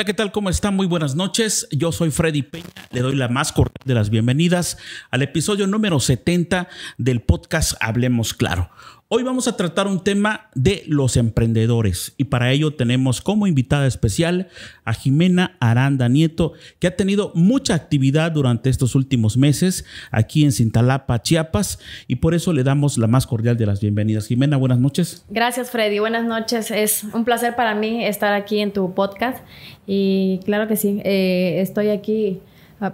Hola, ¿qué tal? ¿Cómo están? Muy buenas noches. Yo soy Freddy Peña. Le doy la más cordial de las bienvenidas al episodio número 70 del podcast Hablemos Claro. Hoy vamos a tratar un tema de los emprendedores y para ello tenemos como invitada especial a Jimena Aranda Nieto, que ha tenido mucha actividad durante estos últimos meses aquí en Cintalapa, Chiapas, y por eso le damos la más cordial de las bienvenidas. Jimena, buenas noches. Gracias, Freddy. Buenas noches. Es un placer para mí estar aquí en tu podcast y claro que sí, eh, estoy aquí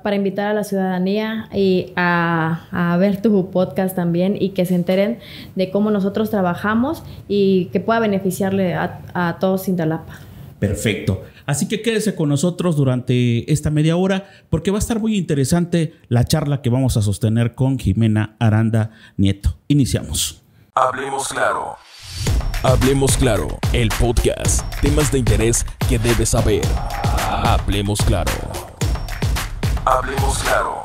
para invitar a la ciudadanía y a, ver tu podcast también y que se enteren de cómo nosotros trabajamos y que pueda beneficiarle a, a todos Cintalapa. Perfecto. Así que quédese con nosotros durante esta media hora porque va a estar muy interesante la charla que vamos a sostener con Jimena Aranda Nieto. Iniciamos. Hablemos claro. Hablemos claro, el podcast, temas de interés que debes saber. Hablemos claro. Hablemos claro.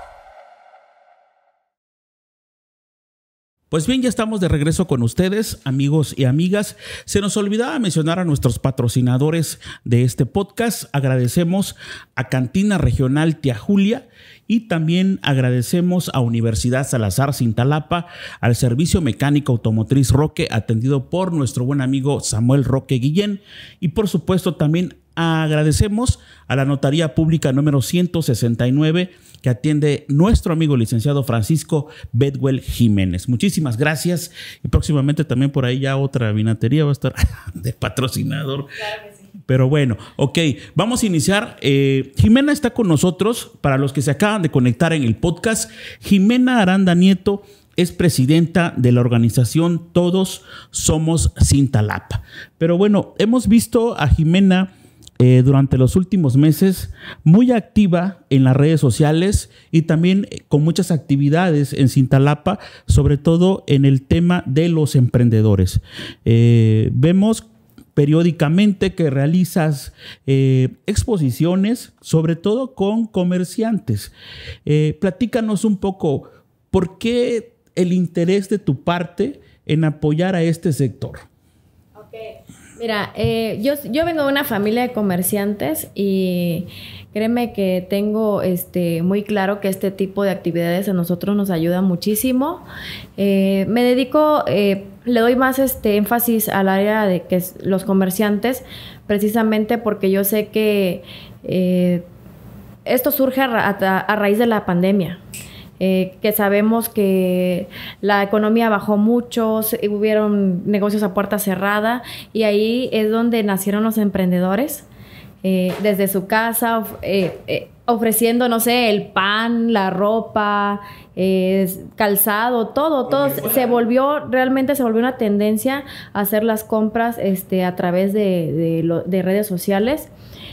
Pues bien, ya estamos de regreso con ustedes, amigos y amigas. Se nos olvidaba mencionar a nuestros patrocinadores de este podcast. Agradecemos a Cantina Regional Tía Julia y también agradecemos a Universidad Salazar Cintalapa, al Servicio Mecánico Automotriz Roque, atendido por nuestro buen amigo Samuel Roque Guillén, y por supuesto también Agradecemos a la Notaría Pública número 169 que atiende nuestro amigo licenciado Francisco Bedwell Jiménez. Muchísimas gracias. Y próximamente también por ahí ya otra vinatería va a estar de patrocinador. Pero bueno, ok, vamos a iniciar. Eh, Jimena está con nosotros, para los que se acaban de conectar en el podcast, Jimena Aranda Nieto es presidenta de la organización Todos Somos Cintalapa. Pero bueno, hemos visto a Jimena eh, durante los últimos meses, muy activa en las redes sociales y también eh, con muchas actividades en Cintalapa, sobre todo en el tema de los emprendedores. Eh, vemos periódicamente que realizas exposiciones, sobre todo con comerciantes. platícanos un poco, ¿por qué el interés de tu parte en apoyar a este sector? Okay. Mira, eh, yo, vengo de una familia de comerciantes y créeme que tengo este, muy claro que este tipo de actividades a nosotros nos ayuda muchísimo. Eh, me dedico, eh, le doy más este, énfasis al área de que los comerciantes, precisamente porque yo sé que esto surge a, raíz de la pandemia. Eh, que sabemos que la economía bajó mucho, hubieron negocios a puerta cerrada y ahí es donde nacieron los emprendedores. Eh, desde su casa, eh, ofreciendo, no sé, el pan, la ropa, calzado, todo, todo se volvió, realmente se volvió una tendencia a hacer las compras este, a través de redes sociales.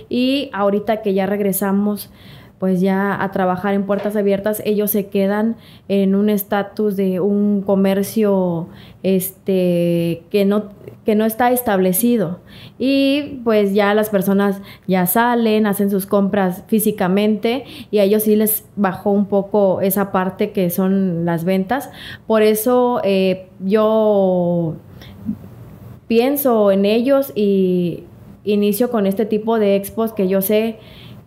Y ahorita que ya regresamos pues ya a trabajar en puertas abiertas, ellos se quedan en un estatus de un comercio este, que, no, que no está establecido. Y pues ya las personas ya salen, hacen sus compras físicamente y a ellos sí les bajó un poco esa parte que son las ventas. Por eso eh, yo pienso en ellos y inicio con este tipo de expos que yo sé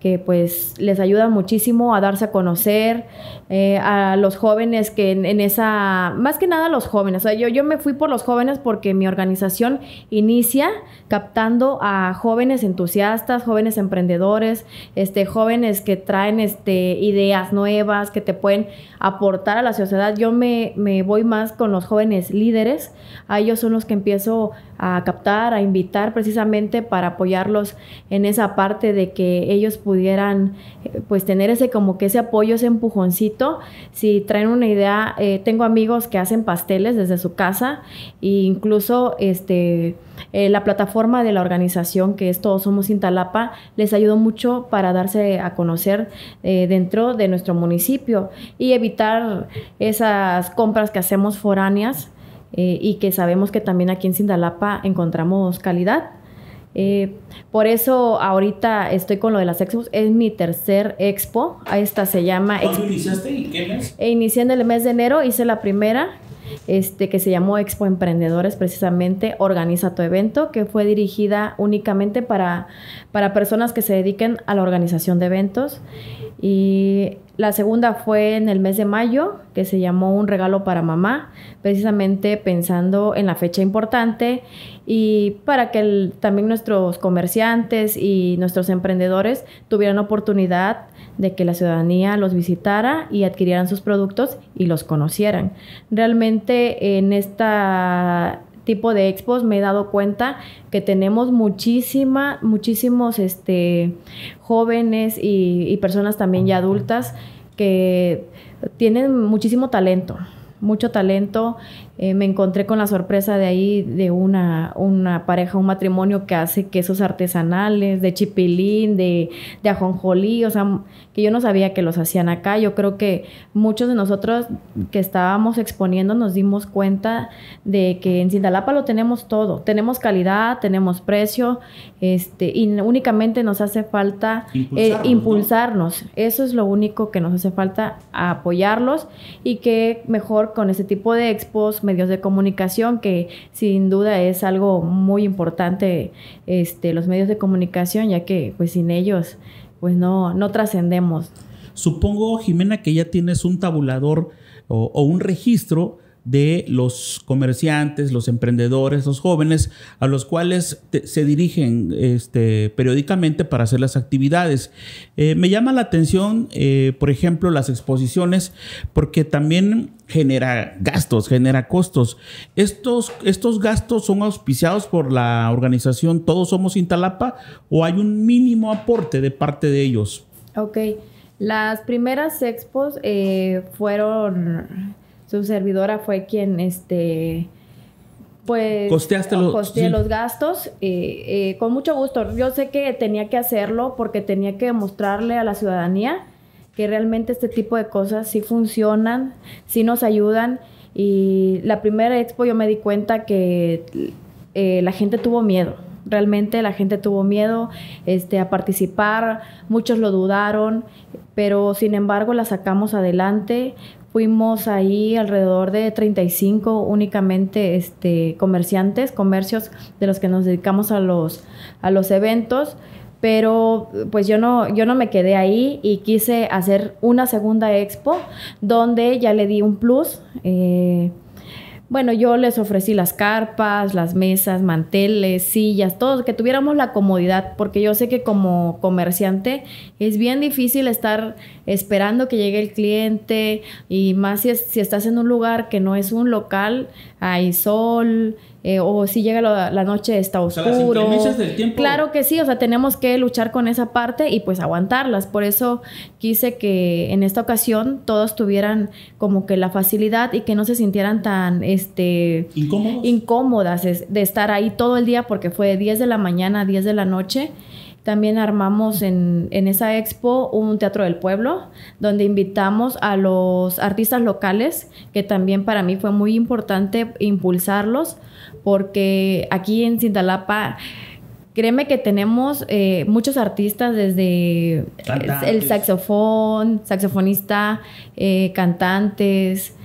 que pues les ayuda muchísimo a darse a conocer, eh, a los jóvenes que en, esa, más que nada los jóvenes, o sea, yo, me fui por los jóvenes porque mi organización inicia captando a jóvenes entusiastas, jóvenes emprendedores, este, jóvenes que traen este, ideas nuevas, que te pueden aportar a la sociedad. Yo me, me voy más con los jóvenes líderes, a ellos son los que empiezo a captar, a invitar precisamente para apoyarlos en esa parte de que ellos puedan pudieran eh, pues tener ese como que ese apoyo, ese empujoncito. Si traen una idea, eh, tengo amigos que hacen pasteles desde su casa e incluso este, eh, la plataforma de la organización que es Todos Somos cintalapa les ayudó mucho para darse a conocer dentro de nuestro municipio y evitar esas compras que hacemos foráneas. y que sabemos que también aquí en Sindalapa encontramos calidad. Eh, por eso ahorita estoy con lo de las expos. Es mi tercer expo. Esta se llama... ¿Cuándo iniciaste y qué mes? E eh, inicié en el mes de enero, hice la primera. Este, que se llamó Expo Emprendedores, precisamente organiza tu evento, que fue dirigida únicamente para, para personas que se dediquen a la organización de eventos. Y la segunda fue en el mes de mayo, que se llamó Un regalo para mamá, precisamente pensando en la fecha importante y para que también nuestros comerciantes y nuestros emprendedores tuvieran oportunidad de que la ciudadanía los visitara y adquirieran sus productos y los conocieran. Realmente en esta tipo de expos me he dado cuenta que tenemos muchísima, muchísimos este, jóvenes y, y personas también ya adultas que tienen muchísimo talento, mucho talento eh, me encontré con la sorpresa de ahí de una, una pareja, un matrimonio que hace quesos artesanales, de chipilín, de, ajonjolí, o sea, que yo no sabía que los hacían acá. Yo creo que muchos de nosotros que estábamos exponiendo nos dimos cuenta de que en Sindalapa lo tenemos todo. Tenemos calidad, tenemos precio, este, y únicamente nos hace falta eh, impulsarnos. Eso es lo único que nos hace falta apoyarlos y que mejor con ese tipo de expos medios de comunicación, que sin duda es algo muy importante, este, los medios de comunicación, ya que pues sin ellos pues no, no trascendemos. Supongo, Jimena, que ya tienes un tabulador o, o un registro de los comerciantes, los emprendedores, los jóvenes, a los cuales se dirigen este, periódicamente para hacer las actividades. Eh, me llama la atención, eh, por ejemplo, las exposiciones, porque también genera gastos, genera costos. Estos, estos gastos son auspiciados por la organización Todos Somos Intalapa o hay un mínimo aporte de parte de ellos. Ok, las primeras expos eh, fueron su servidora fue quien, este, pues... Costeaste los... gastos. Eh, eh, con mucho gusto. Yo sé que tenía que hacerlo porque tenía que mostrarle a la ciudadanía que realmente este tipo de cosas sí funcionan, sí nos ayudan. Y la primera expo yo me di cuenta que eh, la gente tuvo miedo. Realmente la gente tuvo miedo este, a participar, muchos lo dudaron, pero sin embargo la sacamos adelante. Fuimos ahí alrededor de 35 únicamente este, comerciantes, comercios de los que nos dedicamos a los, a los eventos pero pues yo no, yo no me quedé ahí y quise hacer una segunda expo donde ya le di un plus. Eh, bueno, yo les ofrecí las carpas, las mesas, manteles, sillas, todo, que tuviéramos la comodidad, porque yo sé que como comerciante es bien difícil estar esperando que llegue el cliente y más si, si estás en un lugar que no es un local, hay sol, eh, o si llega la, noche está oscuro. Claro que sí, o sea, tenemos que luchar con esa parte y pues aguantarlas. Por eso quise que en esta ocasión todos tuvieran como que la facilidad y que no se sintieran tan este incómodas de estar ahí todo el día porque fue de 10 de la mañana a 10 de la noche. También armamos en, en, esa expo un teatro del pueblo, donde invitamos a los artistas locales, que también para mí fue muy importante impulsarlos, porque aquí en Cintalapa créeme que tenemos eh, muchos artistas desde eh, el saxofón, saxofonista, eh, cantantes.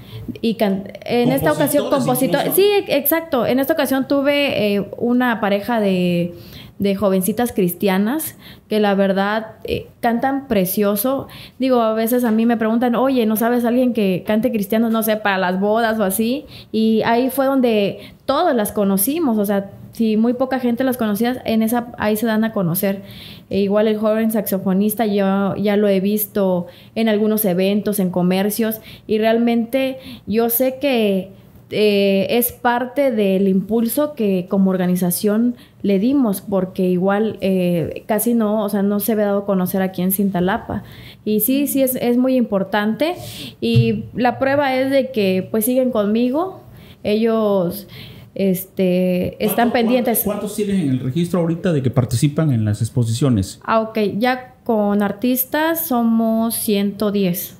Y en esta ocasión compositor, sí, exacto. En esta ocasión tuve una pareja de de jovencitas cristianas que la verdad eh, cantan precioso. Digo, a veces a mí me preguntan, oye, ¿no sabes alguien que cante cristiano, no sé, para las bodas o así? Y ahí fue donde todos las conocimos, o sea, si muy poca gente las conocía, en esa ahí se dan a conocer. E igual el joven saxofonista yo ya lo he visto en algunos eventos, en comercios y realmente yo sé que eh, es parte del impulso que como organización le dimos, porque igual eh, casi no, o sea, no se ve dado a conocer aquí en Cintalapa. Y sí, sí, es, muy importante. Y la prueba es de que pues siguen conmigo. Ellos este, están pendientes. ¿cuántos, tienen en el registro ahorita de que participan en las exposiciones? Ah, ok, ya con artistas somos 110.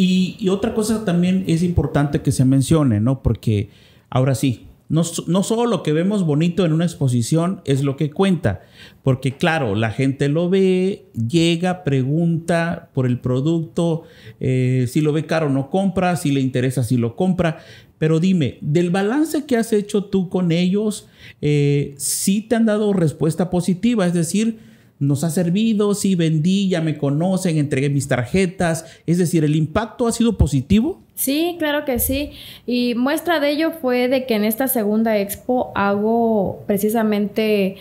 Y, otra cosa también es importante que se mencione, ¿no? Porque ahora sí, no, no solo lo que vemos bonito en una exposición es lo que cuenta, porque claro, la gente lo ve, llega, pregunta por el producto, eh, si lo ve caro no compra, si le interesa si lo compra, pero dime, del balance que has hecho tú con ellos, si eh, ¿sí te han dado respuesta positiva, es decir, nos ha servido, sí vendí, ya me conocen, entregué mis tarjetas. Es decir, ¿el impacto ha sido positivo? Sí, claro que sí. Y muestra de ello fue de que en esta segunda expo hago precisamente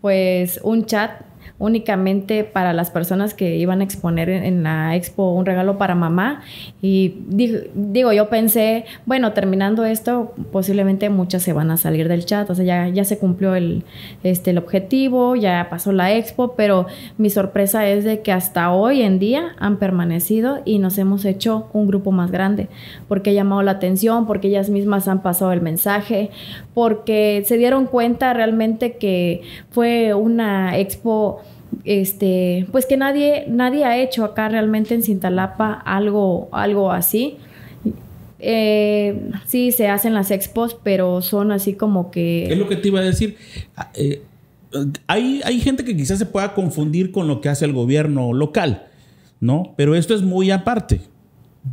pues un chat únicamente para las personas que iban a exponer en, la expo un regalo para mamá. Y digo, yo pensé, bueno, terminando esto, posiblemente muchas se van a salir del chat. O sea, ya, se cumplió el, este, el objetivo, ya pasó la expo, pero mi sorpresa es de que hasta hoy en día han permanecido y nos hemos hecho un grupo más grande, porque he llamado la atención, porque ellas mismas han pasado el mensaje, porque se dieron cuenta realmente que fue una expo este pues que nadie nadie ha hecho acá realmente en Cintalapa algo algo así eh, sí se hacen las expos pero son así como que es lo que te iba a decir ah, eh, hay, hay gente que quizás se pueda confundir con lo que hace el gobierno local no pero esto es muy aparte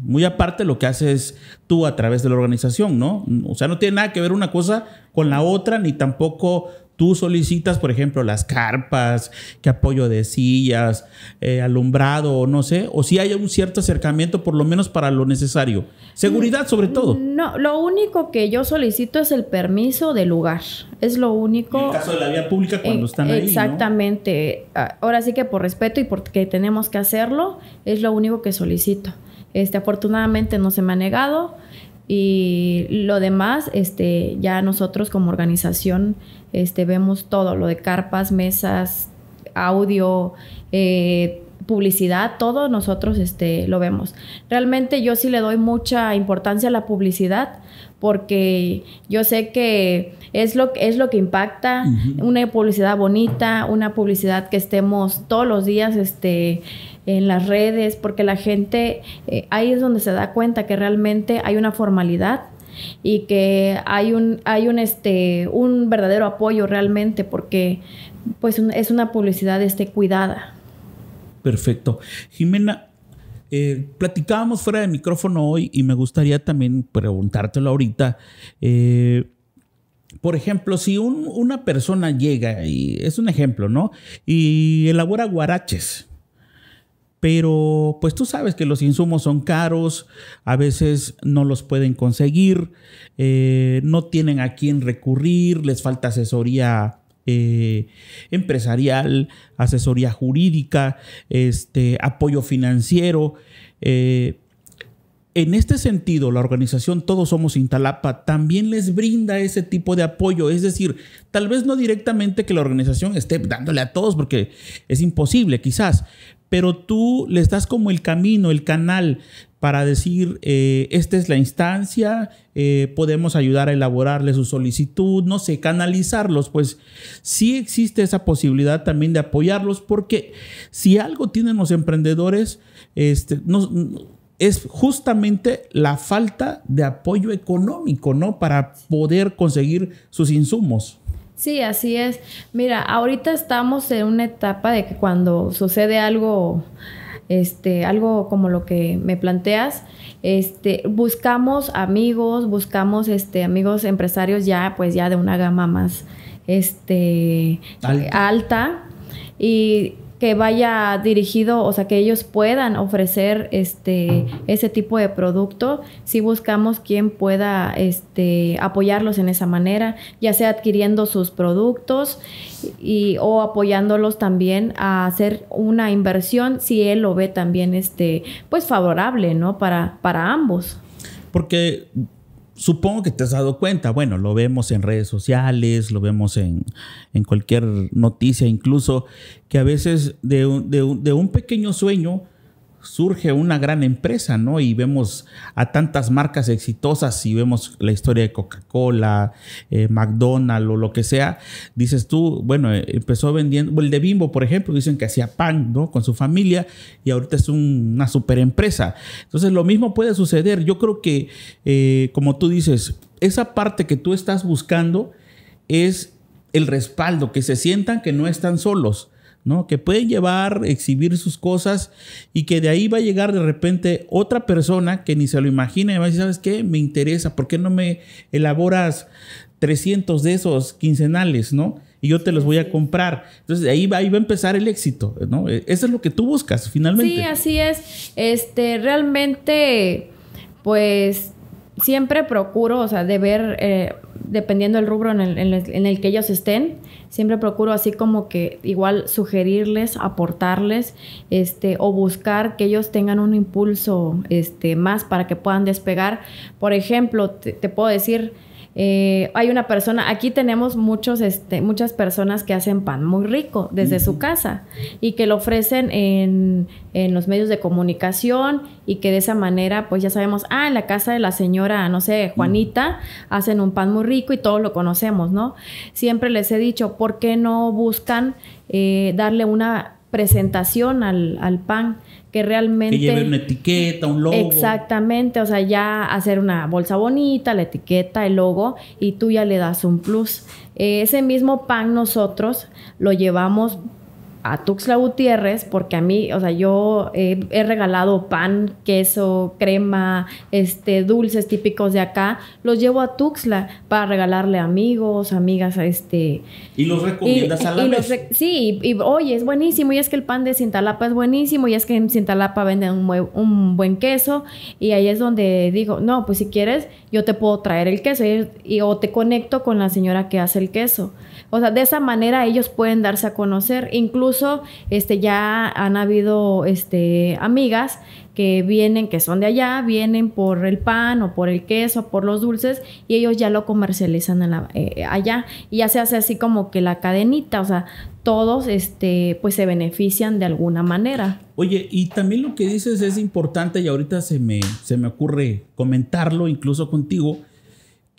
muy aparte lo que haces tú a través de la organización, ¿no? O sea, no tiene nada que ver una cosa con la otra, ni tampoco tú solicitas, por ejemplo, las carpas, que apoyo de sillas, eh, alumbrado, no sé, o si hay un cierto acercamiento, por lo menos para lo necesario. Seguridad mm, sobre todo. No, lo único que yo solicito es el permiso del lugar. Es lo único. En el caso de la vía pública eh, cuando están ahí. Exactamente. Ah, ahora sí que por respeto y porque tenemos que hacerlo, es lo único que solicito. Este, afortunadamente no se me ha negado y lo demás, este, ya nosotros como organización este, vemos todo, lo de carpas, mesas, audio, eh, publicidad, todo nosotros este, lo vemos. Realmente yo sí le doy mucha importancia a la publicidad porque yo sé que es lo, es lo que impacta, una publicidad bonita, una publicidad que estemos todos los días este, en las redes, porque la gente, eh, ahí es donde se da cuenta que realmente hay una formalidad y que hay un, hay un, este, un verdadero apoyo realmente, porque pues es una publicidad este, cuidada. Perfecto. Jimena, eh, platicábamos fuera de micrófono hoy y me gustaría también preguntártelo ahorita. Eh, por ejemplo, si una persona llega y es un ejemplo, ¿no? Y elabora guaraches pero pues tú sabes que los insumos son caros, a veces no los pueden conseguir, eh, no tienen a quién recurrir, les falta asesoría eh, empresarial, asesoría jurídica, este, apoyo financiero. Eh, en este sentido, la organización Todos Somos Intalapa también les brinda ese tipo de apoyo. Es decir, tal vez no directamente que la organización esté dándole a todos porque es imposible quizás, pero tú les das como el camino, el canal para decir, eh, esta es la instancia, eh, podemos ayudar a elaborarle su solicitud, no sé, canalizarlos, pues sí existe esa posibilidad también de apoyarlos, porque si algo tienen los emprendedores, este, es justamente la falta de apoyo económico, ¿no? Para poder conseguir sus insumos. Sí, así es. Mira, ahorita estamos en una etapa de que cuando sucede algo, este, algo como lo que me planteas, este, buscamos amigos, buscamos este, amigos empresarios ya, pues ya de una gama más este, alta. alta y que vaya dirigido, o sea, que ellos puedan ofrecer este ese tipo de producto, si buscamos quien pueda este apoyarlos en esa manera, ya sea adquiriendo sus productos y o apoyándolos también a hacer una inversión si él lo ve también este pues favorable, ¿no? Para para ambos. Porque supongo que te has dado cuenta, bueno, lo vemos en redes sociales, lo vemos en, en cualquier noticia, incluso que a veces de un, de de un pequeño sueño surge una gran empresa, ¿no? Y vemos a tantas marcas exitosas y vemos la historia de Coca-Cola, eh, McDonald's o lo que sea. Dices tú, bueno, eh, empezó vendiendo, el de Bimbo, por ejemplo, dicen que hacía pan, ¿no? Con su familia y ahorita es una super empresa. Entonces, lo mismo puede suceder. Yo creo que, eh, como tú dices, esa parte que tú estás buscando es el respaldo, que se sientan que no están solos ¿no? Que pueden llevar, exhibir sus cosas y que de ahí va a llegar de repente otra persona que ni se lo imagina y va a decir, ¿sabes qué? Me interesa, ¿por qué no me elaboras 300 de esos quincenales, ¿no? Y yo te los voy a comprar. Entonces, ahí va, ahí va a empezar el éxito, ¿no? E, eso es lo que tú buscas, finalmente. Sí, así es. Este, realmente, pues siempre procuro, o sea, de ver, eh, dependiendo del rubro en el, en, el, que ellos estén, siempre procuro así como que igual sugerirles, aportarles, este, o buscar que ellos tengan un impulso, este, más para que puedan despegar. Por ejemplo, te puedo decir eh, hay una persona, aquí tenemos muchos, este, muchas personas que hacen pan muy rico desde su casa y que lo ofrecen en, los medios de comunicación y que de esa manera, pues ya sabemos, ah, en la casa de la señora, no sé, Juanita, hacen un pan muy rico y todos lo conocemos, ¿no? Siempre les he dicho, ¿por qué no buscan eh, darle una presentación al, al pan que realmente... Que una etiqueta, un logo. Exactamente, o sea, ya hacer una bolsa bonita, la etiqueta, el logo, y tú ya le das un plus. Eh, ese mismo pan nosotros lo llevamos a Tuxla Gutiérrez porque a mí, o sea, yo eh, he, regalado pan, queso, crema, este, dulces típicos de acá, los llevo a Tuxla para regalarle amigos, amigas, este... Y los recomiendas a la vez? Sí, y, oye, es buenísimo, y es que el pan de Cintalapa es buenísimo, y es que en Cintalapa venden un, buen queso, y ahí es donde digo, no, pues si quieres, yo te puedo traer el queso, y, o te conecto con la señora que hace el queso. O sea, de esa manera ellos pueden darse a conocer. Incluso este, ya han habido este, amigas que vienen, que son de allá, vienen por el pan o por el queso, por los dulces, y ellos ya lo comercializan eh, allá. Y ya se hace así como que la cadenita, o sea, todos este, pues se benefician de alguna manera. Oye, y también lo que dices es importante y ahorita se me, se me ocurre comentarlo incluso contigo,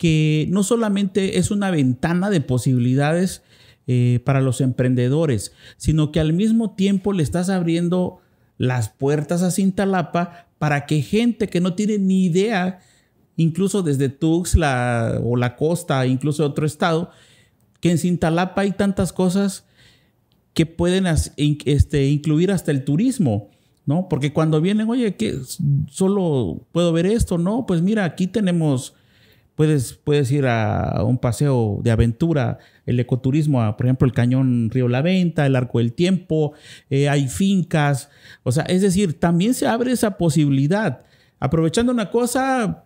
que no solamente es una ventana de posibilidades eh, para los emprendedores, sino que al mismo tiempo le estás abriendo las puertas a Cintalapa para que gente que no tiene ni idea, incluso desde Tuxla o la costa, incluso otro estado, que en Cintalapa hay tantas cosas que pueden este, incluir hasta el turismo, ¿no? Porque cuando vienen, oye, que solo puedo ver esto, ¿no? Pues mira, aquí tenemos Puedes, ir a un paseo de aventura, el ecoturismo, por ejemplo, el cañón Río La Venta, el Arco del Tiempo, eh, hay fincas. O sea, es decir, también se abre esa posibilidad. Aprovechando una cosa,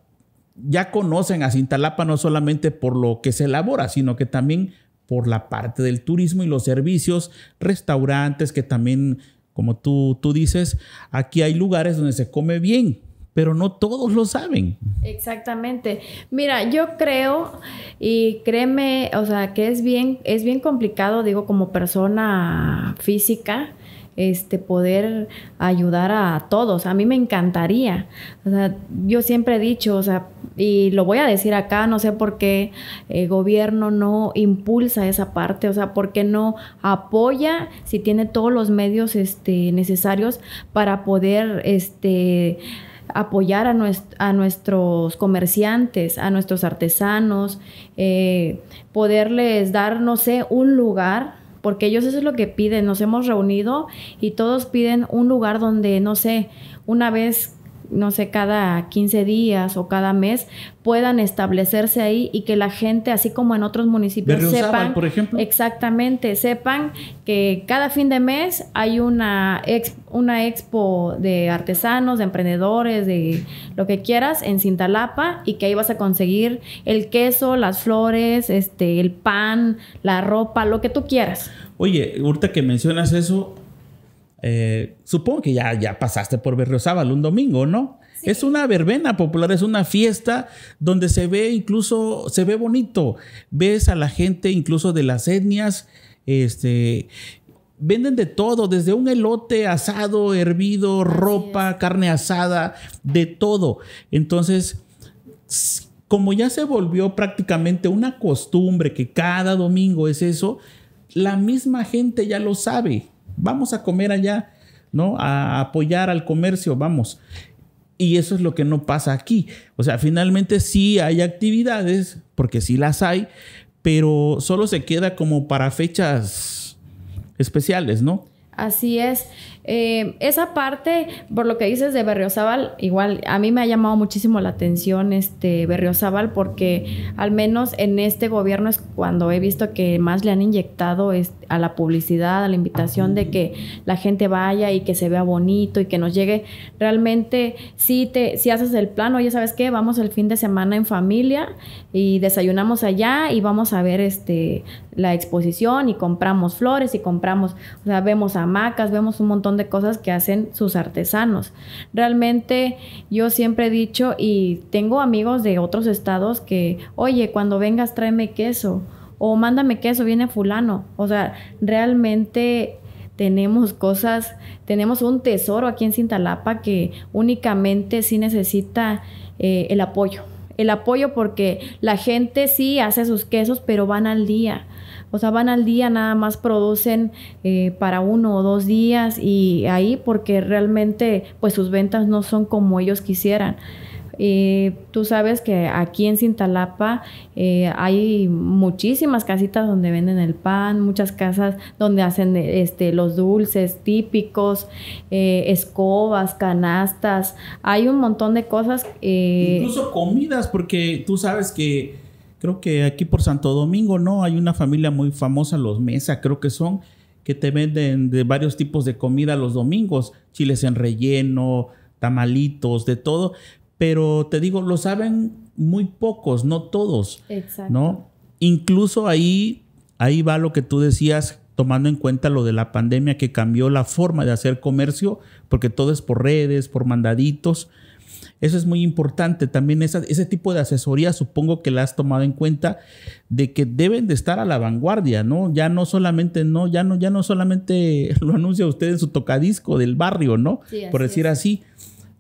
ya conocen a Cintalapa no solamente por lo que se elabora, sino que también por la parte del turismo y los servicios, restaurantes que también, como tú, tú dices, aquí hay lugares donde se come bien, pero no todos lo saben. Exactamente. Mira, yo creo y créeme, o sea, que es bien es bien complicado, digo, como persona física, este poder ayudar a todos. A mí me encantaría. O sea, yo siempre he dicho, o sea, y lo voy a decir acá, no sé por qué el gobierno no impulsa esa parte, o sea, por qué no apoya si tiene todos los medios este necesarios para poder este apoyar a, a nuestros comerciantes, a nuestros artesanos, eh, poderles dar, no sé, un lugar porque ellos eso es lo que piden. Nos hemos reunido y todos piden un lugar donde, no sé, una vez no sé, cada 15 días o cada mes, puedan establecerse ahí y que la gente, así como en otros municipios, sepan, por ejemplo. Exactamente, sepan que cada fin de mes hay una, una expo de artesanos, de emprendedores, de lo que quieras en Cintalapa y que ahí vas a conseguir el queso, las flores, este, el pan, la ropa, lo que tú quieras. Oye, ahorita que mencionas eso, eh, supongo que ya, ya pasaste por Berriozábal un domingo, ¿no? Es una verbena popular, es una fiesta donde se ve incluso, se ve bonito. Ves a la gente incluso de las etnias, este, venden de todo, desde un elote asado, hervido, ropa, carne asada, de todo. Entonces, como ya se volvió prácticamente una costumbre que cada domingo es eso, la misma gente ya lo sabe vamos a comer allá, ¿no? A apoyar al comercio, vamos. Y eso es lo que no pasa aquí. O sea, finalmente sí hay actividades, porque sí las hay, pero solo se queda como para fechas especiales, ¿no? Así es. Eh, esa parte, por lo que dices de Berriozábal, igual a mí me ha llamado muchísimo la atención este Berriozábal porque al menos en este gobierno es cuando he visto que más le han inyectado a la publicidad, a la invitación de que la gente vaya y que se vea bonito y que nos llegue realmente si te si haces el plano ya ¿sabes qué? Vamos el fin de semana en familia y desayunamos allá y vamos a ver este la exposición y compramos flores y compramos, o sea, vemos hamacas, vemos un montón de cosas que hacen sus artesanos. Realmente yo siempre he dicho y tengo amigos de otros estados que, oye, cuando vengas tráeme queso o mándame queso, viene fulano. O sea, realmente tenemos cosas, tenemos un tesoro aquí en Cintalapa que únicamente sí necesita eh, el apoyo. El apoyo porque la gente sí hace sus quesos, pero van al día o sea, van al día, nada más producen eh, para uno o dos días y ahí porque realmente pues sus ventas no son como ellos quisieran. Eh, tú sabes que aquí en Cintalapa eh, hay muchísimas casitas donde venden el pan, muchas casas donde hacen este, los dulces típicos, escobas, canastas, hay un montón de cosas. Incluso comidas, porque tú sabes que creo que aquí por Santo Domingo, ¿no? Hay una familia muy famosa, los Mesa, creo que son, que te venden de varios tipos de comida los domingos, chiles en relleno, tamalitos, de todo. Pero te digo, lo saben muy pocos, no todos. Exacto. ¿No? Incluso ahí, ahí va lo que tú decías, tomando en cuenta lo de la pandemia que cambió la forma de hacer comercio, porque todo es por redes, por mandaditos. Eso es muy importante. También esa, ese tipo de asesoría supongo que la has tomado en cuenta de que deben de estar a la vanguardia, ¿no? Ya no solamente, no, ya no, ya no solamente lo anuncia usted en su tocadisco del barrio, ¿no? Por decir así.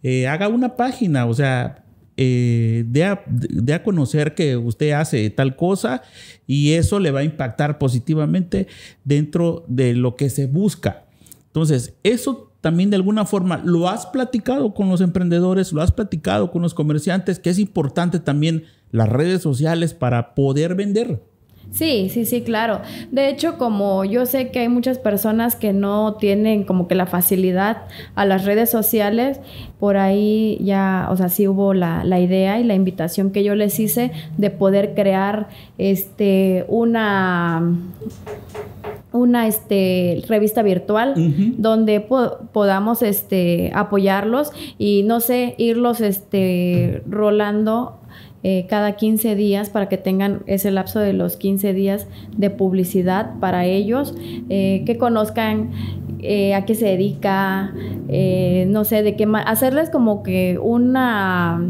Eh, haga una página, o sea, eh, dé de, a, a, conocer que usted hace tal cosa y eso le va a impactar positivamente dentro de lo que se busca. Entonces, eso también de alguna forma lo has platicado con los emprendedores, lo has platicado con los comerciantes, que es importante también las redes sociales para poder vender. Sí, sí, sí, claro. De hecho, como yo sé que hay muchas personas que no tienen como que la facilidad a las redes sociales, por ahí ya, o sea, sí hubo la, idea y la invitación que yo les hice de poder crear este una una este, revista virtual donde podamos este, apoyarlos y no sé, irlos este, rolando eh, cada 15 días para que tengan ese lapso de los 15 días de publicidad para ellos, eh, que conozcan eh, a qué se dedica, no sé, de qué hacerles como que una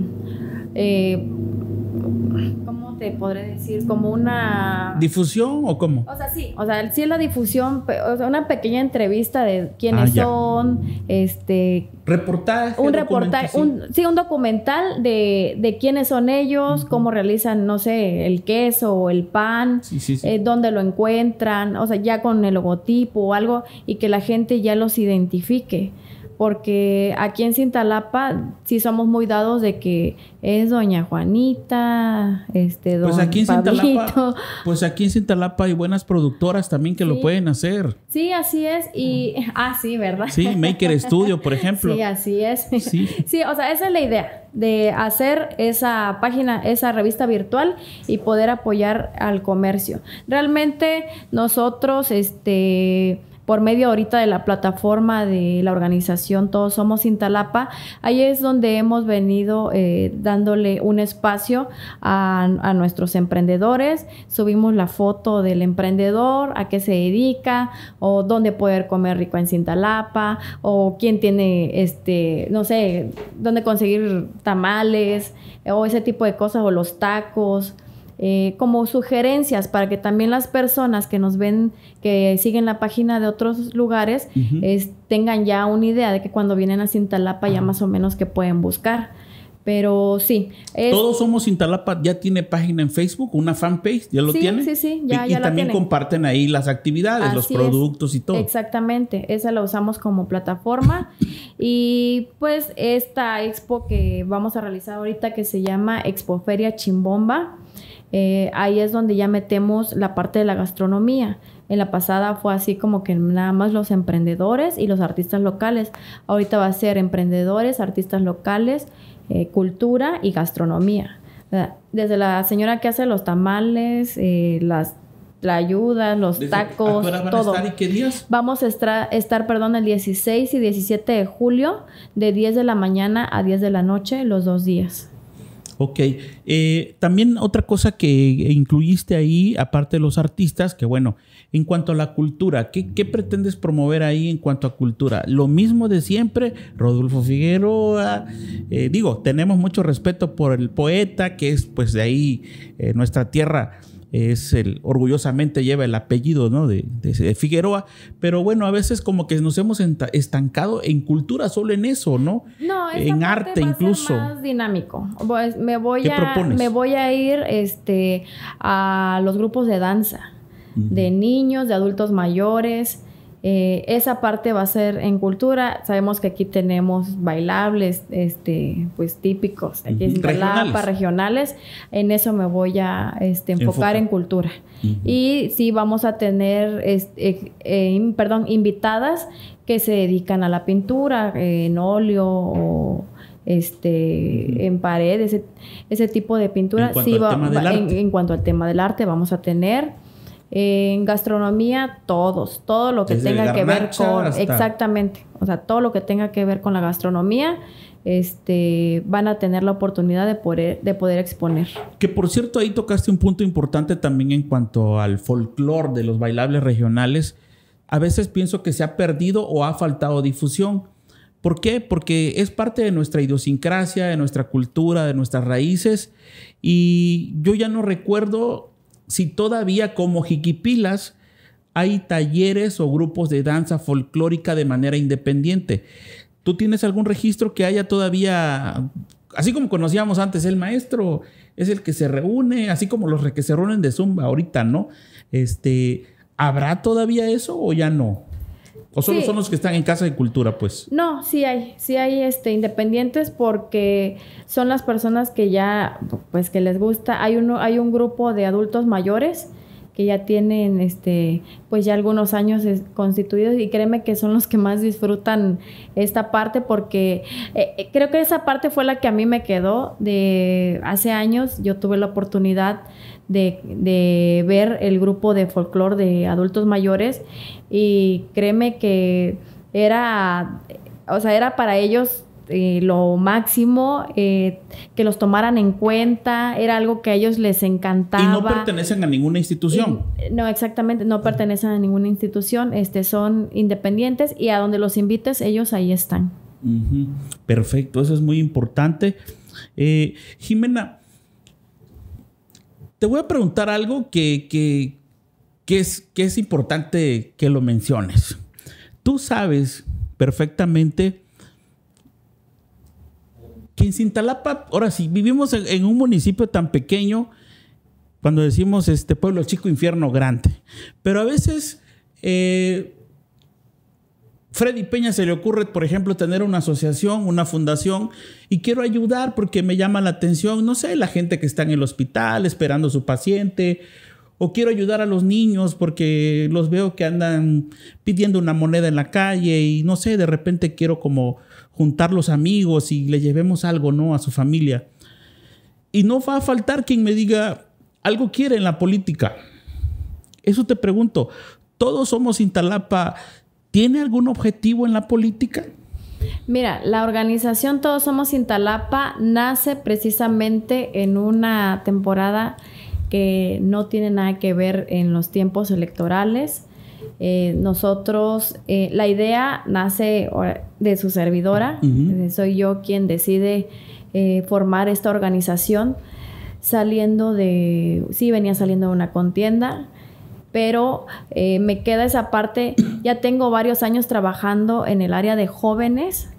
podré decir? Como una... ¿Difusión o cómo? O sea, sí, o sea, sí la difusión, una pequeña entrevista de quiénes ah, son, este... Reportaje. Un reportaje, sí. Un, documental de, de quiénes son ellos, cómo realizan, no sé, el queso o el pan, eh, dónde lo encuentran, o sea, ya con el logotipo o algo, y que la gente ya los identifique porque aquí en Cintalapa sí somos muy dados de que es doña Juanita, este pues don pues aquí en Cintalapa, pues aquí en Cintalapa hay buenas productoras también que lo pueden hacer. Sí, así es y ah sí, ¿verdad? Sí, Maker Studio, por ejemplo. Sí, así es. sí, o sea, esa es la idea de hacer esa página, esa revista virtual y poder apoyar al comercio. Realmente nosotros este por medio ahorita de la plataforma de la organización Todos Somos Cintalapa, ahí es donde hemos venido eh, dándole un espacio a, a, nuestros emprendedores. Subimos la foto del emprendedor, a qué se dedica, o dónde poder comer rico en Cintalapa, o quién tiene, este, no sé, dónde conseguir tamales, o ese tipo de cosas, o los tacos eh, como sugerencias para que también las personas que nos ven, que siguen la página de otros lugares, tengan ya una idea de que cuando vienen a Cintalapa ya más o menos que pueden buscar. Pero sí. Todos somos Cintalapa, ya tiene página en Facebook, una fanpage, ya lo sí, Sí, sí, ya, y, y también comparten ahí las actividades, los productos y todo. Exactamente, esa la usamos como plataforma. y pues esta expo que vamos a realizar ahorita que se llama Expo Feria Chimbomba. Eh, ahí es donde ya metemos la parte de la gastronomía. En la pasada fue así como que nada más los emprendedores y los artistas locales. Ahorita va a ser emprendedores, artistas locales, eh, cultura y gastronomía. Eh, desde la señora que hace los tamales, las la ayuda, los tacos, todo. días? Vamos a estar, estar, perdón, el 16 y 17 de julio de 10 de la mañana a 10 de la noche, los dos días. Ok. Eh, también otra cosa que incluiste ahí, aparte de los artistas, que bueno, en cuanto a la cultura, ¿qué, qué pretendes promover ahí en cuanto a cultura? Lo mismo de siempre, Rodolfo Figueroa. Eh, digo, tenemos mucho respeto por el poeta, que es pues de ahí eh, nuestra tierra es el, orgullosamente lleva el apellido ¿no? de, Figueroa, pero bueno, a veces como que nos hemos estancado en cultura, solo en eso, ¿no? No, en arte incluso. Es más dinámico. me voy a me voy a ir este a los grupos de danza de niños, de adultos mayores, eh, esa parte va a ser en cultura. Sabemos que aquí tenemos bailables, este, pues típicos, aquí es en regionales. En eso me voy a este, enfocar en cultura. Y sí vamos a tener, eh, eh, perdón, invitadas que se dedican a la pintura, en óleo o este, en pared, ese, tipo de pintura. sí, en cuanto al tema del arte, vamos a tener. En gastronomía, todos, todo lo que tenga que ver con... Exactamente, o sea, todo lo que tenga que ver con la gastronomía, este, van a tener la oportunidad de poder, de poder exponer. Que por cierto, ahí tocaste un punto importante también en cuanto al folclore de los bailables regionales. A veces pienso que se ha perdido o ha faltado difusión. ¿Por qué? Porque es parte de nuestra idiosincrasia, de nuestra cultura, de nuestras raíces. Y yo ya no recuerdo si todavía como jiquipilas hay talleres o grupos de danza folclórica de manera independiente. ¿Tú tienes algún registro que haya todavía, así como conocíamos antes, el maestro es el que se reúne, así como los que se reúnen de Zumba ahorita, ¿no? Este, ¿Habrá todavía eso o ya no? ¿O solo son los que están en casa de cultura, pues? No, sí hay, sí hay este, independientes porque son las personas que ya, pues que les gusta. Hay, uno, hay un grupo de adultos mayores que ya tienen este pues ya algunos años constituidos y créeme que son los que más disfrutan esta parte porque eh, eh, creo que esa parte fue la que a mí me quedó de hace años yo tuve la oportunidad de, de ver el grupo de folclore de adultos mayores y créeme que era o sea era para ellos lo máximo, eh, que los tomaran en cuenta, era algo que a ellos les encantaba. Y no pertenecen a ninguna institución. no, exactamente, no pertenecen a ninguna institución, este, son independientes y a donde los invites, ellos ahí están. Perfecto, eso es muy importante. Eh, Jimena, te voy a preguntar algo que, es, que es importante que lo menciones. Tú sabes perfectamente Cintalapa, ahora sí, vivimos en, un municipio tan pequeño, cuando decimos este pueblo chico, infierno grande. Pero a veces eh, Freddy Peña se le ocurre, por ejemplo, tener una asociación, una fundación, y quiero ayudar porque me llama la atención, no sé, la gente que está en el hospital esperando a su paciente, o quiero ayudar a los niños porque los veo que andan pidiendo una moneda en la calle y no sé, de repente quiero como juntar los amigos y le llevemos algo, ¿no? A su familia. Y no va a faltar quien me diga, algo quiere en la política. Eso te pregunto, ¿todos somos Intalapa? ¿Tiene algún objetivo en la política? Mira, la organización Todos Somos Intalapa nace precisamente en una temporada no tiene nada que ver en los tiempos electorales. Eh, nosotros, eh, la idea nace de su servidora, soy yo quien decide eh, formar esta organización, saliendo de, sí venía saliendo de una contienda, pero me queda esa parte, ya tengo varios años trabajando en el área de jóvenes,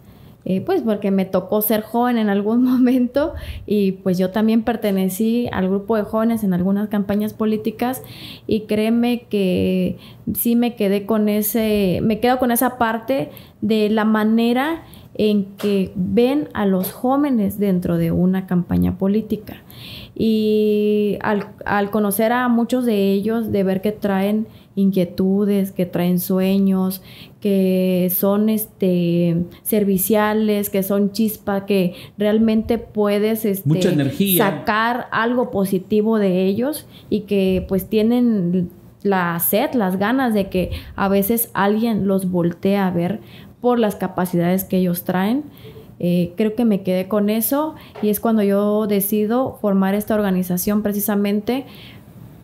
eh, pues porque me tocó ser joven en algún momento y pues yo también pertenecí al grupo de jóvenes en algunas campañas políticas y créeme que sí me quedé con ese, me quedo con esa parte de la manera en que ven a los jóvenes dentro de una campaña política. Y al conocer a muchos de ellos, de ver que traen inquietudes, que traen sueños, que son este serviciales, que son chispa, que realmente puedes este, sacar algo positivo de ellos y que pues tienen la sed, las ganas de que a veces alguien los voltee a ver por las capacidades que ellos traen. Eh, creo que me quedé con eso y es cuando yo decido formar esta organización precisamente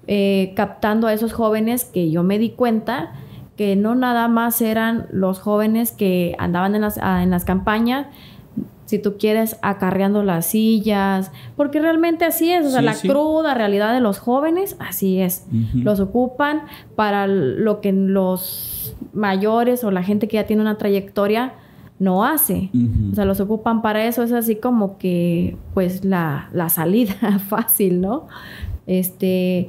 eh, captando a esos jóvenes que yo me di cuenta que no nada más eran los jóvenes que andaban en las, ah, en las campañas, si tú quieres, acarreando las sillas, porque realmente así es, o sea, la cruda realidad de los jóvenes, así es, los ocupan para lo que los mayores o la gente que ya tiene una trayectoria no hace, o sea, los ocupan para eso, es así como que, pues, la, la salida fácil, ¿no? Este,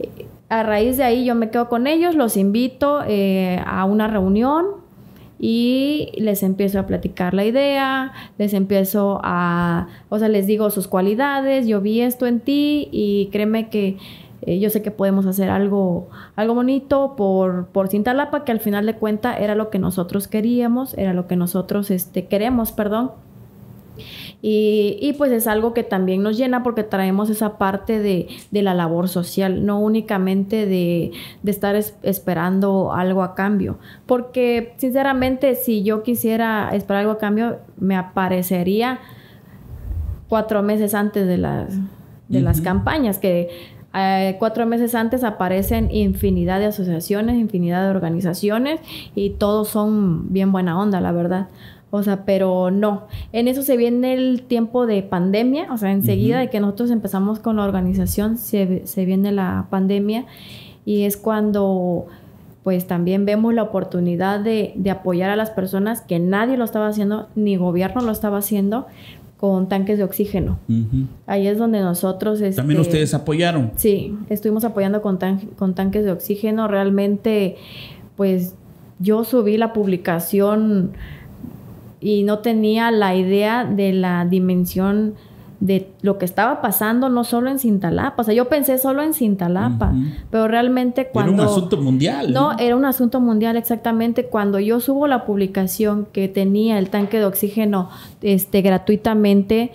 eh, a raíz de ahí yo me quedo con ellos, los invito eh, a una reunión y les empiezo a platicar la idea, les empiezo a, o sea, les digo sus cualidades, yo vi esto en ti y créeme que eh, yo sé que podemos hacer algo, algo bonito por, por Cintalapa, que al final de cuentas era lo que nosotros queríamos, era lo que nosotros este, queremos, perdón. Y, pues es algo que también nos llena porque traemos esa parte de, la labor social, no únicamente de, estar esperando algo a cambio. Porque sinceramente si yo quisiera esperar algo a cambio, me aparecería cuatro meses antes de las, campañas, que eh, cuatro meses antes aparecen infinidad de asociaciones, infinidad de organizaciones y todos son bien buena onda, la verdad o sea, pero no. En eso se viene el tiempo de pandemia, o sea, enseguida de que nosotros empezamos con la organización, se, viene la pandemia y es cuando pues también vemos la oportunidad de, apoyar a las personas que nadie lo estaba haciendo, ni gobierno lo estaba haciendo, con tanques de oxígeno. Ahí es donde nosotros... También este, ustedes apoyaron. Sí, estuvimos apoyando con, tan, con tanques de oxígeno. Realmente, pues yo subí la publicación y no tenía la idea de la dimensión de lo que estaba pasando no solo en Cintalapa, o sea, yo pensé solo en Cintalapa, pero realmente cuando... Era un asunto mundial. ¿no? era un asunto mundial exactamente. Cuando yo subo la publicación que tenía el tanque de oxígeno este, gratuitamente,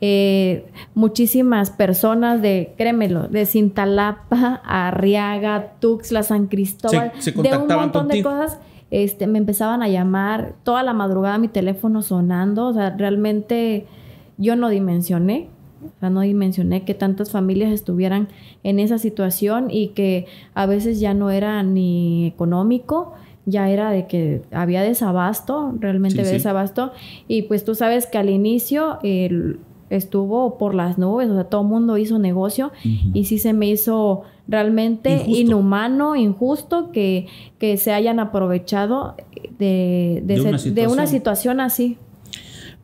eh, muchísimas personas de, créemelo, de Cintalapa, Arriaga, Tuxla, San Cristóbal, se, de un montón de cosas este, me empezaban a llamar, toda la madrugada mi teléfono sonando, o sea, realmente yo no dimensioné, o sea, no dimensioné que tantas familias estuvieran en esa situación y que a veces ya no era ni económico, ya era de que había desabasto, realmente había desabasto. Y pues tú sabes que al inicio... el estuvo por las nubes, o sea, todo el mundo hizo negocio y sí se me hizo realmente inhumano, injusto que, se hayan aprovechado de, de, una de, una situación así.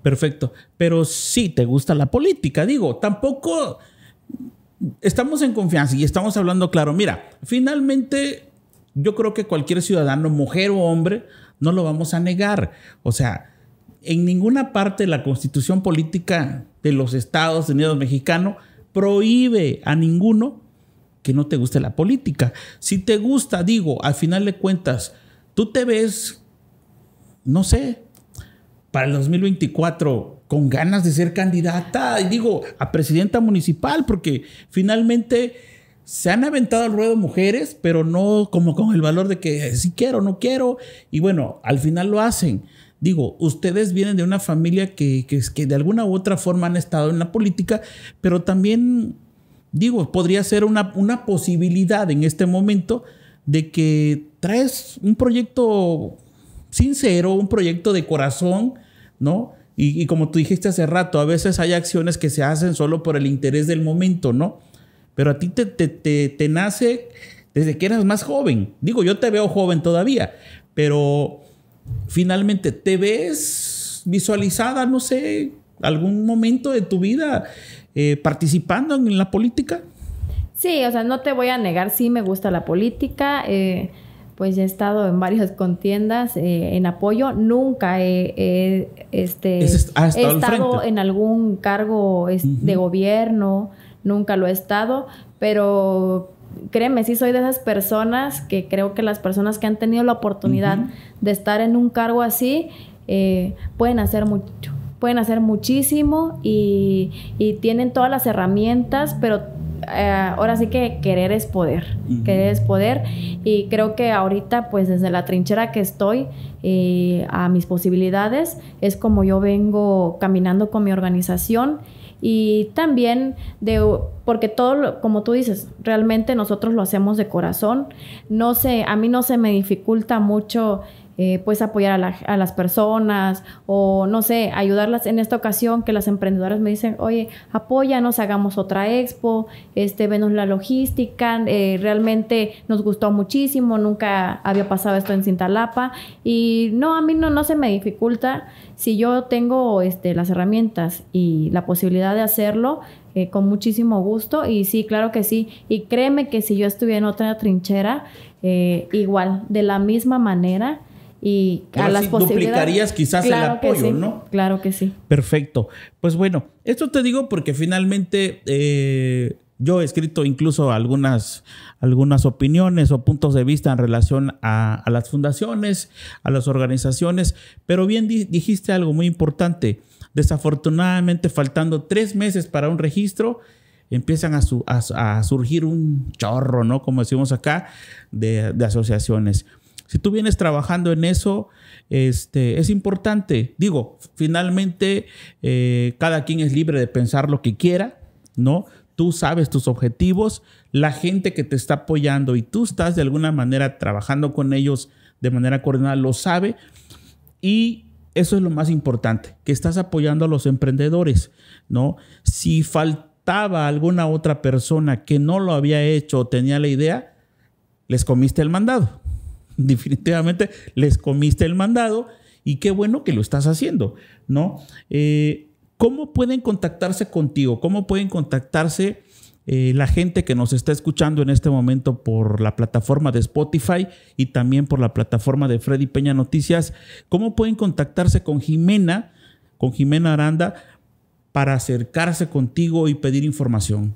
Perfecto, pero sí te gusta la política, digo, tampoco estamos en confianza y estamos hablando claro, mira, finalmente yo creo que cualquier ciudadano, mujer o hombre, no lo vamos a negar, o sea, en ninguna parte de la constitución política de los Estados Unidos mexicanos prohíbe a ninguno que no te guste la política. Si te gusta, digo, al final de cuentas, tú te ves, no sé, para el 2024 con ganas de ser candidata, y digo, a presidenta municipal, porque finalmente se han aventado al ruedo mujeres, pero no como con el valor de que sí quiero, no quiero, y bueno, al final lo hacen. Digo, ustedes vienen de una familia que, que de alguna u otra forma han estado en la política, pero también, digo, podría ser una, posibilidad en este momento de que traes un proyecto sincero, un proyecto de corazón, ¿no? Y, como tú dijiste hace rato, a veces hay acciones que se hacen solo por el interés del momento, ¿no? Pero a ti te, te, te, te nace desde que eras más joven. Digo, yo te veo joven todavía, pero finalmente te ves visualizada, no sé, algún momento de tu vida eh, participando en la política? Sí, o sea, no te voy a negar, sí me gusta la política. Eh, pues he estado en varias contiendas eh, en apoyo. Nunca he, este, estado, en algún cargo de gobierno, nunca lo he estado, pero créeme, sí soy de esas personas que creo que las personas que han tenido la oportunidad de estar en un cargo así eh, pueden hacer mucho, pueden hacer muchísimo y, tienen todas las herramientas, pero eh, ahora sí que querer es poder, querer es poder y creo que ahorita pues desde la trinchera que estoy eh, a mis posibilidades es como yo vengo caminando con mi organización y también de porque todo como tú dices realmente nosotros lo hacemos de corazón no sé a mí no se me dificulta mucho eh, pues apoyar a, las personas o no sé, ayudarlas en esta ocasión que las emprendedoras me dicen, oye, apóyanos, hagamos otra expo, este, venos la logística, eh, realmente nos gustó muchísimo, nunca había pasado esto en Cintalapa y no, a mí no, no se me dificulta si yo tengo este, las herramientas y la posibilidad de hacerlo, eh, con muchísimo gusto y sí, claro que sí. Y créeme que si yo estuviera en otra trinchera, igual, de la misma manera, y a las Duplicarías quizás el apoyo, ¿no? Claro que sí. Perfecto. Pues bueno, esto te digo porque finalmente eh, yo he escrito incluso algunas, algunas opiniones o puntos de vista en relación a, las fundaciones, a las organizaciones, pero bien dijiste algo muy importante. Desafortunadamente, faltando tres meses para un registro, empiezan a, surgir un chorro, ¿no? Como decimos acá, de asociaciones. Si tú vienes trabajando en eso, este, es importante. Digo, finalmente eh, cada quien es libre de pensar lo que quiera, ¿no? Tú sabes tus objetivos, la gente que te está apoyando y tú estás de alguna manera trabajando con ellos de manera coordinada, lo sabe. Y eso es lo más importante, que estás apoyando a los emprendedores, ¿no? Si faltaba alguna otra persona que no lo había hecho o tenía la idea, les comiste el mandado. definitivamente les comiste el mandado y qué bueno que lo estás haciendo, ¿no? Eh, ¿Cómo pueden contactarse contigo? ¿Cómo pueden contactarse eh, la gente que nos está escuchando en este momento por la plataforma de Spotify y también por la plataforma de Freddy Peña Noticias? ¿Cómo pueden contactarse con Jimena, con Jimena Aranda, para acercarse contigo y pedir información?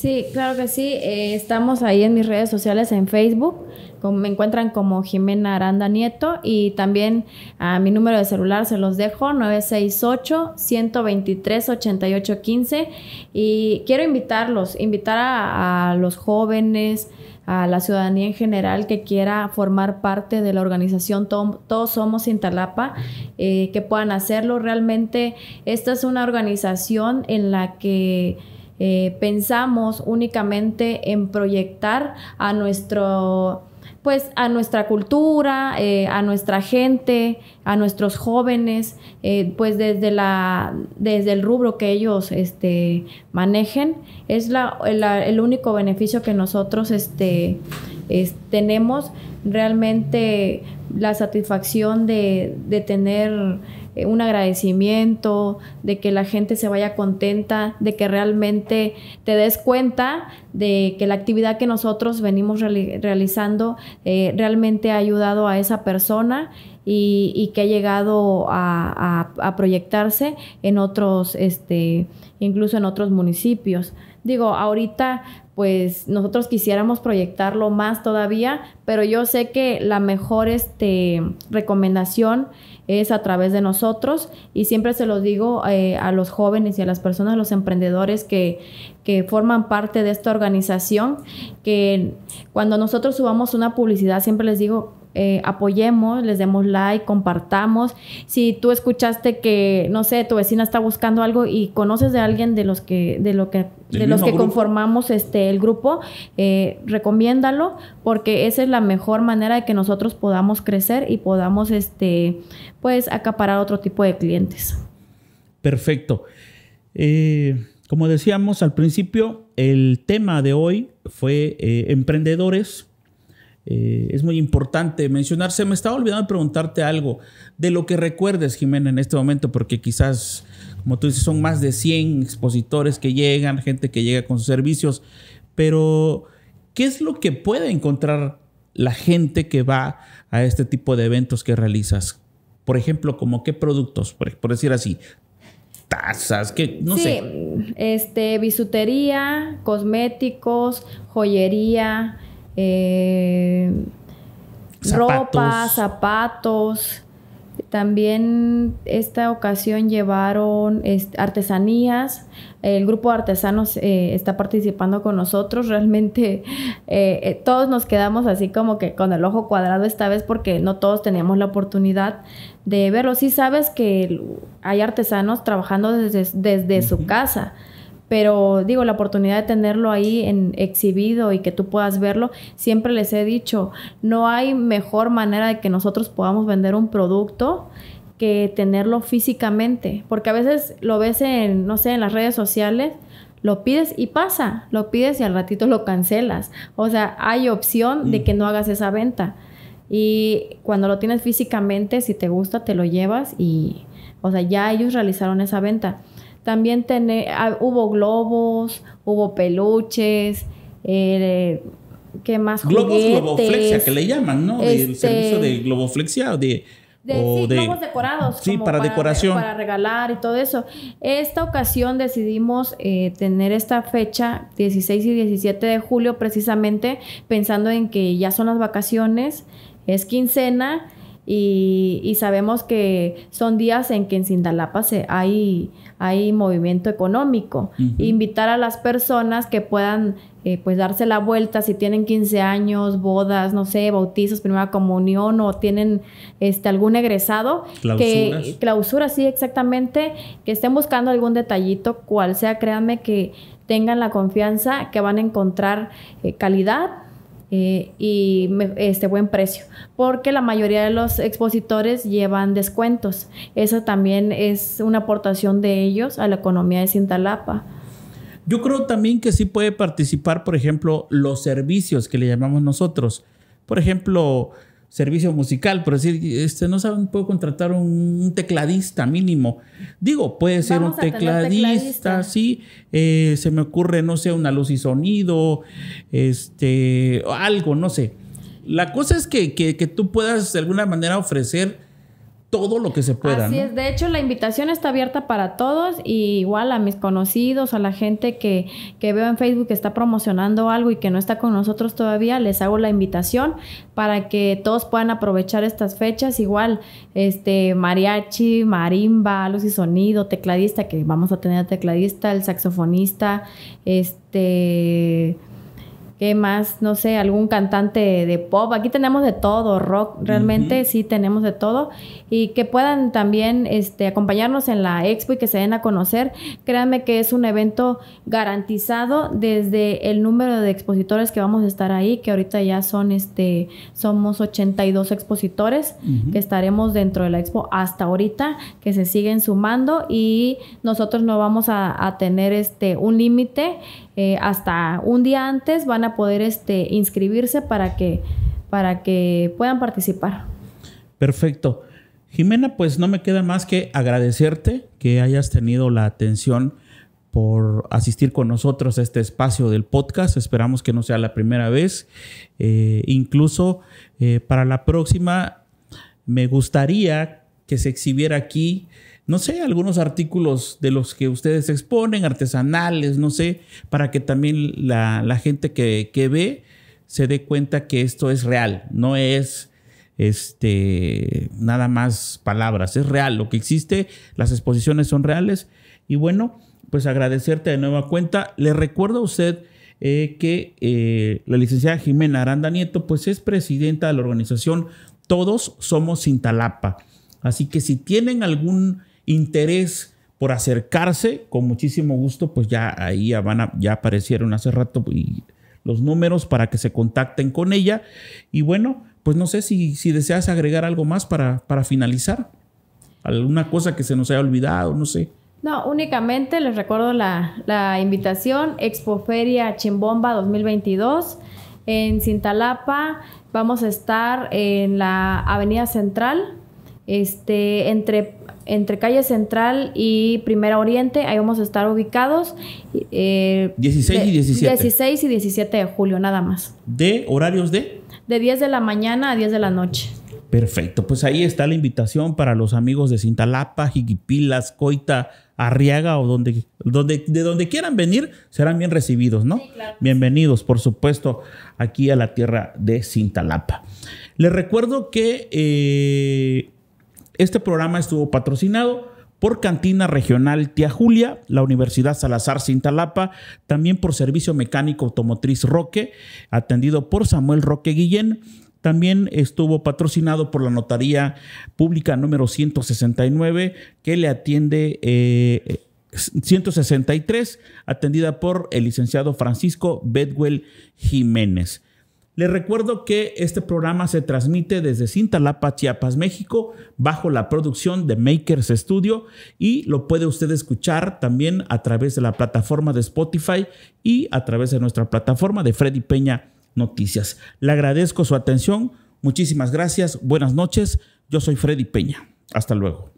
Sí, claro que sí. Eh, estamos ahí en mis redes sociales en Facebook. me encuentran como Jimena Aranda Nieto y también a mi número de celular se los dejo 968-123-8815. Y quiero invitarlos, invitar a, los jóvenes, a la ciudadanía en general que quiera formar parte de la organización Todos Somos Intalapa, eh, que puedan hacerlo. Realmente esta es una organización en la que eh, pensamos únicamente en proyectar a nuestro pues a nuestra cultura, eh, a nuestra gente, a nuestros jóvenes, eh, pues desde la, desde el rubro que ellos este, manejen, es la, el único beneficio que nosotros este, tenemos realmente la satisfacción de, de tener eh, un agradecimiento, de que la gente se vaya contenta, de que realmente te des cuenta de que la actividad que nosotros venimos realizando eh, realmente ha ayudado a esa persona y, que ha llegado a, a proyectarse en otros, este, incluso en otros municipios. Digo, ahorita pues nosotros quisiéramos proyectarlo más todavía, pero yo sé que la mejor este, recomendación es a través de nosotros y siempre se lo digo eh, a los jóvenes y a las personas, los emprendedores que, que forman parte de esta organización, que cuando nosotros subamos una publicidad siempre les digo, eh, apoyemos, les demos like, compartamos. Si tú escuchaste que, no sé, tu vecina está buscando algo y conoces de alguien de los que, de lo que, de los que conformamos este el grupo, eh, recomiéndalo, porque esa es la mejor manera de que nosotros podamos crecer y podamos este pues acaparar otro tipo de clientes. Perfecto. Eh, como decíamos al principio, el tema de hoy fue emprendedores eh, es muy importante mencionarse me estaba olvidando preguntarte algo de lo que recuerdes, Jimena, en este momento, porque quizás, como tú dices, son más de 100 expositores que llegan, gente que llega con sus servicios, pero ¿qué es lo que puede encontrar la gente que va a este tipo de eventos que realizas? Por ejemplo, como qué productos, por, decir así, tazas, que no sé. Este, bisutería, cosméticos, joyería, eh, ropa, zapatos. También esta ocasión llevaron este, artesanías. El grupo de artesanos eh, está participando con nosotros. Realmente eh, eh, todos nos quedamos así como que con el ojo cuadrado esta vez porque no todos teníamos la oportunidad de verlo. Sí sabes que hay artesanos trabajando desde, desde su casa pero digo, la oportunidad de tenerlo ahí en, exhibido y que tú puedas verlo, siempre les he dicho, no hay mejor manera de que nosotros podamos vender un producto que tenerlo físicamente, porque a veces lo ves en, no sé, en las redes sociales, lo pides y pasa, lo pides y al ratito lo cancelas. O sea, hay opción de mm. que no hagas esa venta. Y cuando lo tienes físicamente, si te gusta, te lo llevas y, o sea, ya ellos realizaron esa venta. También tené, ah, hubo globos, hubo peluches, eh, ¿qué más? Globos, globoflexia, que le llaman, ¿no? el este, servicio de globoflexia, de... De, globos decorados. Sí, para, decoración. Para regalar y todo eso. Esta ocasión decidimos eh, tener esta fecha, 16 y 17 de julio, precisamente pensando en que ya son las vacaciones, es quincena y, sabemos que son días en que en Sindalapa se, hay, hay movimiento económico. Invitar a las personas que puedan eh, pues darse la vuelta si tienen 15 años, bodas, no sé, bautizos, primera comunión o tienen este algún egresado clausuras. que clausura sí exactamente, que estén buscando algún detallito cual sea, créanme que tengan la confianza que van a encontrar eh, calidad eh, y este buen precio, porque la mayoría de los expositores llevan descuentos. Eso también es una aportación de ellos a la economía de Cintalapa. Yo creo también que sí puede participar, por ejemplo, los servicios que le llamamos nosotros. Por ejemplo, servicio musical, por decir, este, no saben, puedo contratar un, tecladista mínimo. Digo, puede ser un tecladista, sí. Eh, se me ocurre, no sé, una luz y sonido, este, algo, no sé. La cosa es que, que tú puedas de alguna manera ofrecer todo lo que se pueda. Así es, de hecho la invitación está abierta para todos igual a mis conocidos, a la gente que, que, veo en Facebook que está promocionando algo y que no está con nosotros todavía, les hago la invitación para que todos puedan aprovechar estas fechas, igual este mariachi, marimba, luz y sonido, tecladista, que vamos a tener tecladista, el saxofonista, este ¿Qué más? No sé, algún cantante de pop. Aquí tenemos de todo, rock, realmente sí tenemos de todo. Y que puedan también este, acompañarnos en la expo y que se den a conocer. Créanme que es un evento garantizado desde el número de expositores que vamos a estar ahí, que ahorita ya son, este, somos 82 expositores que estaremos dentro de la expo hasta ahorita, que se siguen sumando y nosotros no vamos a, a tener este, un límite. Eh, hasta un día antes van a poder este, inscribirse para que, para que puedan participar. Perfecto. Jimena, pues no me queda más que agradecerte que hayas tenido la atención por asistir con nosotros a este espacio del podcast. Esperamos que no sea la primera vez. Eh, incluso eh, para la próxima, me gustaría que se exhibiera aquí no sé, algunos artículos de los que ustedes exponen, artesanales, no sé, para que también la, gente que, ve se dé cuenta que esto es real, no es este nada más palabras, es real, lo que existe, las exposiciones son reales y bueno, pues agradecerte de nueva cuenta. Le recuerdo a usted eh, que eh, la licenciada Jimena Aranda Nieto pues es presidenta de la organización Todos Somos Cintalapa. Así que si tienen algún interés por acercarse, con muchísimo gusto, pues ya ahí van ya aparecieron hace rato los números para que se contacten con ella. Y bueno, pues no sé si, deseas agregar algo más para, para finalizar. Alguna cosa que se nos haya olvidado, no sé. No, únicamente les recuerdo la, invitación invitación, Feria Chimbomba 2022 en Cintalapa. Vamos a estar en la Avenida Central, este, entre, entre calle Central y Primera Oriente, ahí vamos a estar ubicados. 16 eh, y 17. 16 y 17 de julio, nada más. ¿De horarios de? De 10 de la mañana a 10 de la noche. Perfecto, pues ahí está la invitación para los amigos de Cintalapa, Jiquipilas, Coita, Arriaga o donde, donde, de donde quieran venir, serán bien recibidos, ¿no? claro. Bienvenidos, por supuesto, aquí a la tierra de Cintalapa. Les recuerdo que eh, este programa estuvo patrocinado por Cantina Regional Tía Julia, la Universidad Salazar Cintalapa, también por Servicio Mecánico Automotriz Roque, atendido por Samuel Roque Guillén. También estuvo patrocinado por la Notaría Pública número 169, que le atiende 163, eh, atendida por el licenciado Francisco Bedwell Jiménez. Les recuerdo que este programa se transmite desde Cintalapa, Chiapas, México, bajo la producción de Makers Studio y lo puede usted escuchar también a través de la plataforma de Spotify y a través de nuestra plataforma de Freddy Peña Noticias. Le agradezco su atención. Muchísimas gracias. Buenas noches. Yo soy Freddy Peña. Hasta luego.